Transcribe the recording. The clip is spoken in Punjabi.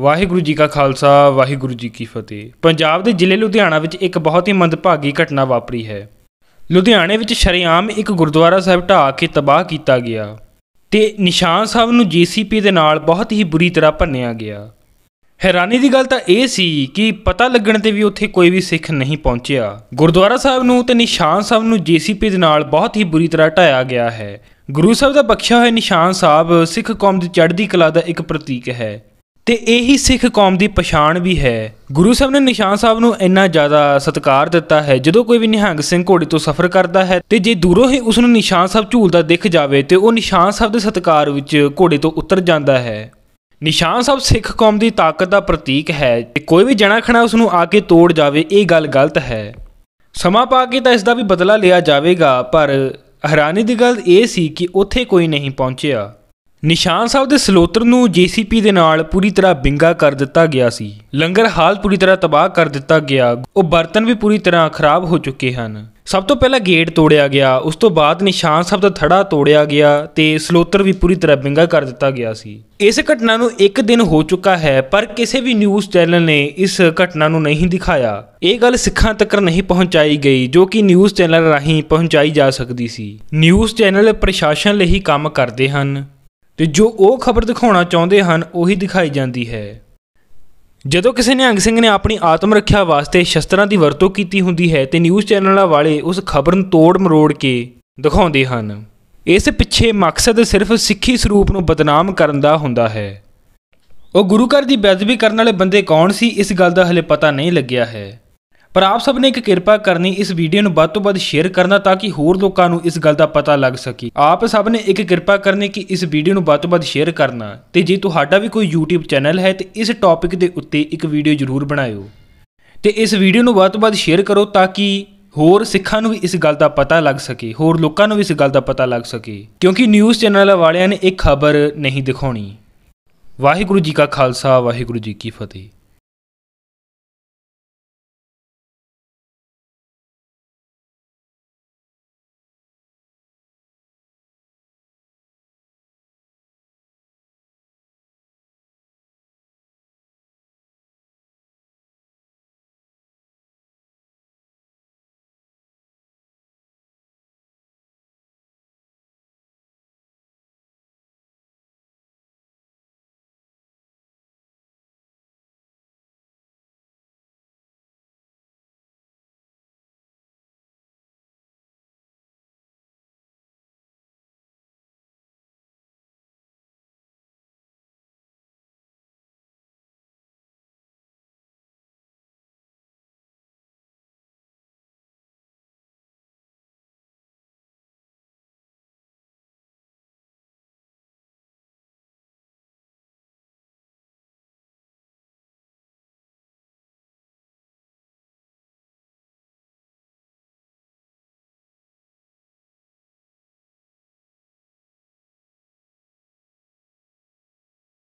ਵਾਹਿਗੁਰੂ ਜੀ ਕਾ ਖਾਲਸਾ ਵਾਹਿਗੁਰੂ ਜੀ ਕੀ ਫਤਿਹ ਪੰਜਾਬ ਦੇ ਜ਼ਿਲ੍ਹੇ ਲੁਧਿਆਣਾ ਵਿੱਚ ਇੱਕ ਬਹੁਤ ਹੀ ਮੰਦਭਾਗੀ ਘਟਨਾ ਵਾਪਰੀ ਹੈ ਲੁਧਿਆਣੇ ਵਿੱਚ ਸ਼ਰੇਆਮ ਇੱਕ ਗੁਰਦੁਆਰਾ ਸਾਹਿਬ ਢਾਹ ਕੇ ਤਬਾਹ ਕੀਤਾ ਗਿਆ ਤੇ ਨਿਸ਼ਾਨ ਸਾਹਿਬ ਨੂੰ ਜੀਸੀਪੀ ਦੇ ਨਾਲ ਬਹੁਤ ਹੀ ਬੁਰੀ ਤਰ੍ਹਾਂ ਭੰਨਿਆ ਗਿਆ ਹੈਰਾਨੀ ਦੀ ਗੱਲ ਤਾਂ ਇਹ ਸੀ ਕਿ ਪਤਾ ਲੱਗਣ ਤੇ ਵੀ ਉੱਥੇ ਕੋਈ ਵੀ ਸਿੱਖ ਨਹੀਂ ਪਹੁੰਚਿਆ ਗੁਰਦੁਆਰਾ ਸਾਹਿਬ ਨੂੰ ਤੇ ਨਿਸ਼ਾਨ ਸਾਹਿਬ ਨੂੰ ਜੀਸੀਪੀ ਦੇ ਨਾਲ ਬਹੁਤ ਹੀ ਬੁਰੀ ਤਰ੍ਹਾਂ ਢਾਇਆ ਗਿਆ ਹੈ ਗੁਰੂ ਸਾਹਿਬ ਦਾ ਬਖਸ਼ਿਆ ਹੋਇਆ ਨਿਸ਼ਾਨ ਸਾਹਿਬ ਸਿੱਖ ਕੌਮ ਦੀ ਚੜ੍ਹਦੀ ਕਲਾ ਦਾ ਇੱਕ ਪ੍ਰਤੀਕ ਹੈ ਤੇ ਇਹੀ ਸਿੱਖ ਕੌਮ ਦੀ ਪਛਾਣ ਵੀ ਹੈ ਗੁਰੂ ਸਾਹਿਬ ਨੇ ਨਿਸ਼ਾਨ ਸਾਹਿਬ ਨੂੰ ਇੰਨਾ ਜ਼ਿਆਦਾ ਸਤਿਕਾਰ ਦਿੱਤਾ ਹੈ ਜਦੋਂ ਕੋਈ ਵੀ ਨਿਹੰਗ ਸਿੰਘ ਘੋੜੇ ਤੋਂ ਸਫ਼ਰ ਕਰਦਾ ਹੈ ਤੇ ਜੇ ਦੂਰੋਂ ਹੀ ਉਸ ਨੂੰ ਨਿਸ਼ਾਨ ਸਾਹਿਬ ਝੂਲਦਾ ਦਿਖ ਜਾਵੇ ਤੇ ਉਹ ਨਿਸ਼ਾਨ ਸਾਹਿਬ ਦੇ ਸਤਿਕਾਰ ਵਿੱਚ ਘੋੜੇ ਤੋਂ ਉਤਰ ਜਾਂਦਾ ਹੈ ਨਿਸ਼ਾਨ ਸਾਹਿਬ ਸਿੱਖ ਕੌਮ ਦੀ ਤਾਕਤ ਦਾ ਪ੍ਰਤੀਕ ਹੈ ਤੇ ਕੋਈ ਵੀ ਜਣਾ ਖਣਾ ਉਸ ਨੂੰ ਆ ਕੇ ਤੋੜ ਜਾਵੇ ਇਹ ਗੱਲ ਗਲਤ ਹੈ ਸਮਾਂ ਪਾ ਕੇ ਤਾਂ ਇਸ ਦਾ ਵੀ ਬਦਲਾ ਲਿਆ ਜਾਵੇਗਾ ਪਰ ਹੈਰਾਨੀ ਦੀ ਗੱਲ ਇਹ ਸੀ ਕਿ ਉੱਥੇ ਕੋਈ ਨਹੀਂ ਪਹੁੰਚਿਆ ਨਿਸ਼ਾਨ ਸਾਹਿਬ ਦੇ ਸਲੋਤਰ ਨੂੰ ਜੀਸੀਪੀ ਦੇ ਨਾਲ ਪੂਰੀ ਤਰ੍ਹਾਂ ਬਿੰਗਾ ਕਰ ਦਿੱਤਾ ਗਿਆ ਸੀ ਲੰਗਰ ਹਾਲ ਪੂਰੀ ਤਰ੍ਹਾਂ ਤਬਾਹ ਕਰ ਦਿੱਤਾ ਗਿਆ ਉਹ ਬਰਤਨ ਵੀ ਪੂਰੀ ਤਰ੍ਹਾਂ ਖਰਾਬ ਹੋ ਚੁੱਕੇ ਹਨ ਸਭ ਤੋਂ ਪਹਿਲਾਂ ਗੇਟ ਤੋੜਿਆ ਗਿਆ ਉਸ ਤੋਂ ਬਾਅਦ ਨਿਸ਼ਾਨ ਸਾਹਿਬ ਦਾ ਥੜਾ ਤੋੜਿਆ ਗਿਆ ਤੇ ਸਲੋਤਰ ਵੀ ਪੂਰੀ ਤਰ੍ਹਾਂ ਬਿੰਗਾ ਕਰ ਦਿੱਤਾ ਗਿਆ ਸੀ ਇਸ ਘਟਨਾ ਨੂੰ 1 ਦਿਨ ਹੋ ਚੁੱਕਾ ਹੈ ਪਰ ਕਿਸੇ ਵੀ ਨਿਊਜ਼ ਚੈਨਲ ਨੇ ਇਸ ਘਟਨਾ ਨੂੰ ਨਹੀਂ ਦਿਖਾਇਆ ਇਹ ਗੱਲ ਸਿੱਖਾਂ ਤੱਕ ਨਹੀਂ ਪਹੁੰਚਾਈ ਗਈ ਜੋ ਕਿ ਨਿਊਜ਼ ਚੈਨਲ ਰਾਹੀਂ ਪਹੁੰਚਾਈ ਜਾ ਸਕਦੀ ਸੀ ਨਿਊਜ਼ ਚੈਨਲ ਪ੍ਰਸ਼ਾਸਨ ਲਈ ਕੰਮ ਕਰਦੇ ਹਨ ਤੇ ਜੋ ਉਹ ਖਬਰ ਦਿਖਾਉਣਾ ਚਾਹੁੰਦੇ ਹਨ ਉਹੀ ਦਿਖਾਈ ਜਾਂਦੀ ਹੈ ਜਦੋਂ ਕਿਸੇ ਨਿਹੰਗ ਸਿੰਘ ਨੇ ਆਪਣੀ ਆਤਮ ਰੱਖਿਆ ਵਾਸਤੇ ਸ਼ਸਤਰਾਂ ਦੀ ਵਰਤੋਂ ਕੀਤੀ ਹੁੰਦੀ ਹੈ ਤੇ ਨਿਊਜ਼ ਚੈਨਲਾਂ ਵਾਲੇ ਉਸ ਖਬਰ ਨੂੰ ਤੋੜ ਮਰੋੜ ਕੇ ਦਿਖਾਉਂਦੇ ਹਨ ਇਸ ਪਿੱਛੇ ਮਕਸਦ ਸਿਰਫ ਸਿੱਖੀ ਸਰੂਪ ਨੂੰ ਬਦਨਾਮ ਕਰਨ ਦਾ ਹੁੰਦਾ ਹੈ ਉਹ ਗੁਰੂ ਘਰ ਦੀ ਬੇਇੱਜ਼ਤੀ ਕਰਨ ਵਾਲੇ ਬੰਦੇ ਕੌਣ ਸੀ ਇਸ ਗੱਲ ਦਾ ਹਲੇ ਪਤਾ ਨਹੀਂ ਲੱਗਿਆ ਹੈ ਪਰ ਆਪ ਸਭ ਨੇ ਇੱਕ ਕਿਰਪਾ ਕਰਨੀ ਇਸ ਵੀਡੀਓ ਨੂੰ ਵੱਧ ਤੋਂ ਵੱਧ ਸ਼ੇਅਰ ਕਰਨਾ ਤਾਂ ਕਿ ਹੋਰ ਲੋਕਾਂ ਨੂੰ ਇਸ ਗੱਲ ਦਾ ਪਤਾ ਲੱਗ ਸਕੇ ਆਪ ਸਭ ਨੇ ਇੱਕ ਕਿਰਪਾ ਕਰਨੀ ਕਿ ਇਸ ਵੀਡੀਓ ਨੂੰ ਵੱਧ ਤੋਂ ਵੱਧ ਸ਼ੇਅਰ ਕਰਨਾ ਤੇ ਜੇ ਤੁਹਾਡਾ ਵੀ ਕੋਈ YouTube ਚੈਨਲ ਹੈ ਤੇ ਇਸ ਟੌਪਿਕ ਦੇ ਉੱਤੇ ਇੱਕ ਵੀਡੀਓ ਜ਼ਰੂਰ ਬਣਾਇਓ ਤੇ ਇਸ ਵੀਡੀਓ ਨੂੰ ਵੱਧ ਤੋਂ ਵੱਧ ਸ਼ੇਅਰ ਕਰੋ ਤਾਂ ਕਿ ਹੋਰ ਸਿੱਖਾਂ ਨੂੰ ਵੀ ਇਸ ਗੱਲ ਦਾ ਪਤਾ ਲੱਗ ਸਕੇ ਹੋਰ ਲੋਕਾਂ ਨੂੰ ਵੀ ਇਸ ਗੱਲ ਦਾ ਪਤਾ ਲੱਗ ਸਕੇ ਕਿਉਂਕਿ ਨਿਊਜ਼ ਚੈਨਲ ਵਾਲਿਆਂ ਨੇ ਇਹ ਖਬਰ ਨਹੀਂ ਦਿਖਾਉਣੀ ਵਾਹਿਗੁਰੂ ਜੀ ਕਾ ਖਾਲਸਾ ਵਾਹਿਗੁਰੂ ਜੀ ਕੀ ਫਤਿਹ